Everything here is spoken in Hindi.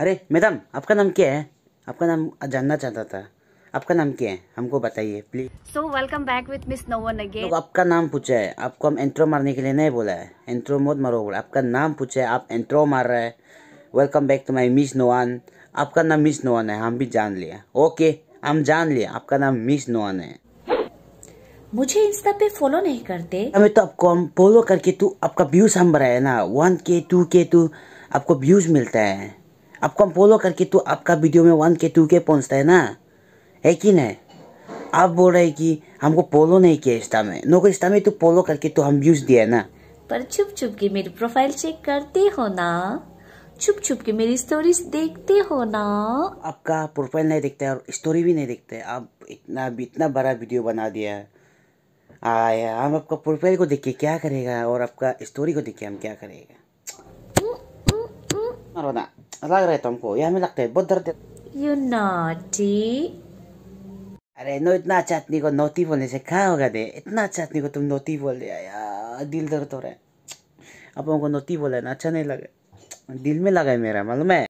अरे मैडम आपका नाम क्या है आपका नाम जानना चाहता था आपका नाम क्या है हमको बताइए please so welcome back with miss नोवन अगेन आपका नाम पूछा है आपको हम एंट्रो मारने के लिए नहीं बोला है एंट्रो मोद मारो बोला आपका नाम पूछा है आप एंट्रो मार रहे हैं welcome back to my miss नोवान आपका नाम मिस नोवान है हम भी जान लिया ओके हम जान लिया आपका नाम मिस नोवान है मुझे इंस्टा पे फॉलो नहीं करते हमें तो आपको हम फॉलो करके तू आपका व्यूज हम बढ़ाए ना वन के टू के टू आपको व्यूज मिलता है आपको हम फॉलो करके तो आपका वीडियो में वन के टू के पहुँचता है ना है कि नहीं आप बोल रहे कि हमको फॉलो नहीं किया इंस्टा में नो को इंस्टा में तो फॉलो करके तो हम व्यूज दिया है ना पर छुप छुप के मेरी प्रोफाइल चेक करते हो ना छुप छुप के मेरी स्टोरीज देखते हो ना आपका प्रोफाइल नहीं देखते और स्टोरी भी नहीं देखते आप इतना इतना बड़ा वीडियो बना दिया है हम आपका प्रोफाइल को देख के क्या करेगा और आपका स्टोरी को देख के हम क्या करेगा हम्म, हम्म, हम्म। रोना लग रहा है तुमको यहाँ में लगता है बहुत दर्द यू नॉटी अरे नो इतना अच्छा आदमी को नोटी बोलने से कहाँ होगा दे इतना अच्छा आदमी को तुम नोटी बोल दिया यार दिल दर्द हो रहा है अब हमको नोटी बोला ना अच्छा नहीं लगे दिल में लगा है मेरा मालूम है